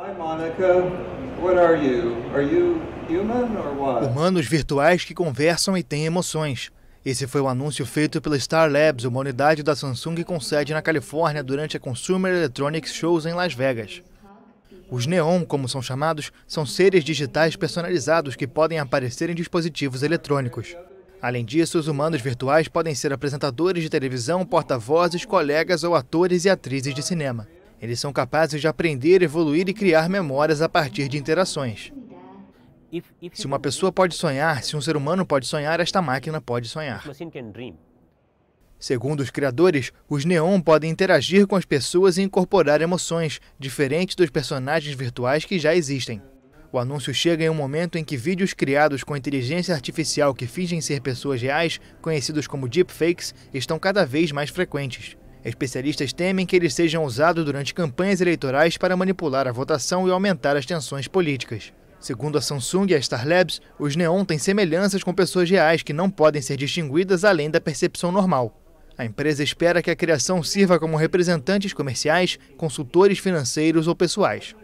Hi Monica, what are you? Are you human or what? Humanos virtuais que conversam e têm emoções. Esse foi o um anúncio feito pela Star Labs, uma unidade da Samsung com sede na Califórnia durante a Consumer Electronics Shows em Las Vegas. Os Neon, como são chamados, são seres digitais personalizados que podem aparecer em dispositivos eletrônicos. Além disso, os humanos virtuais podem ser apresentadores de televisão, porta-vozes, colegas ou atores e atrizes de cinema. Eles são capazes de aprender, evoluir e criar memórias a partir de interações. Se uma pessoa pode sonhar, se um ser humano pode sonhar, esta máquina pode sonhar. Segundo os criadores, os Neon podem interagir com as pessoas e incorporar emoções, diferente dos personagens virtuais que já existem. O anúncio chega em um momento em que vídeos criados com inteligência artificial que fingem ser pessoas reais, conhecidos como deepfakes, estão cada vez mais frequentes. Especialistas temem que eles sejam usados durante campanhas eleitorais para manipular a votação e aumentar as tensões políticas. Segundo a Samsung e a Star Labs, os neon têm semelhanças com pessoas reais que não podem ser distinguidas além da percepção normal. A empresa espera que a criação sirva como representantes comerciais, consultores financeiros ou pessoais.